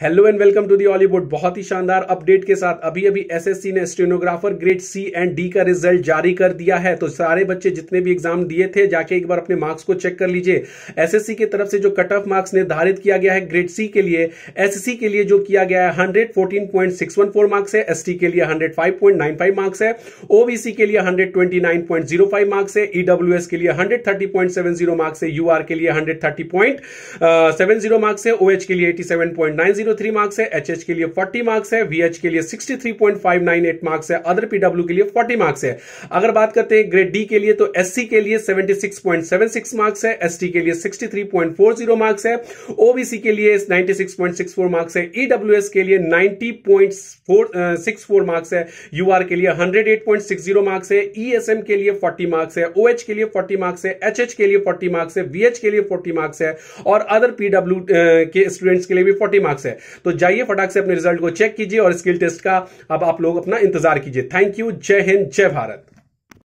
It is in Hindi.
hello and welcome to the Hollywood बहुत ही शानदार अपडेट के साथ अभी अभी एसएससी ने stenographer grade C and D का रिजल्ट जारी कर दिया है तो सारे बच्चे जितने भी एग्जाम दिए थे जाके एक बार अपने मार्क्स को चेक कर लीजिए एसएससी की तरफ से जो कट ऑफ मार्क्स निर्धारित किया गया है ग्रेड सी के लिए एसएससी के लिए जो किया गया है हंड्रेड मार्क्स है एस के लिए हंड्रेड मार्क्स है ओबीसी के लिए हंड्रेड मार्क्स है ईडब्ल्यू e के लिए हंड्रेड मार्क्स है यू के लिए हंड्रेड मार्क्स uh, है ओ के लिए एटी जीरो थ्री मार्क्स है एच एच के लिए फोर्टी मार्क्स है वीएच के लिए sixty three point five nine eight marks है अदर पीडब्ल्यू के लिए फोर्टी मार्क्स है अगर बात करते हैं ग्रेड डी के लिए तो एस के लिए seventy six point seven six marks है एस के लिए sixty three point four zero marks है ओबीसी के लिए ninety six point four marks है ईडब्ल्यू एस के लिए नाइनटी पॉइंट फोर मार्क्स है यू आर के लिए hundred eight point zero marks है ई एस एम के लिए फोर्टी मार्क्स है ओ के लिए फोर्टी मार्क्स है एच एच के लिए फोर्टी मार्क्स है वीएच एच के लिए फोर्टी मार्क्स है और अदर पीडब्ल्यू के स्टूडेंट्स के लिए भी फोर्टी मार्क्स है है तो जाइए फटाक से अपने रिजल्ट को चेक कीजिए और स्किल टेस्ट का अब आप लोग अपना इंतजार कीजिए थैंक यू जय हिंद जय भारत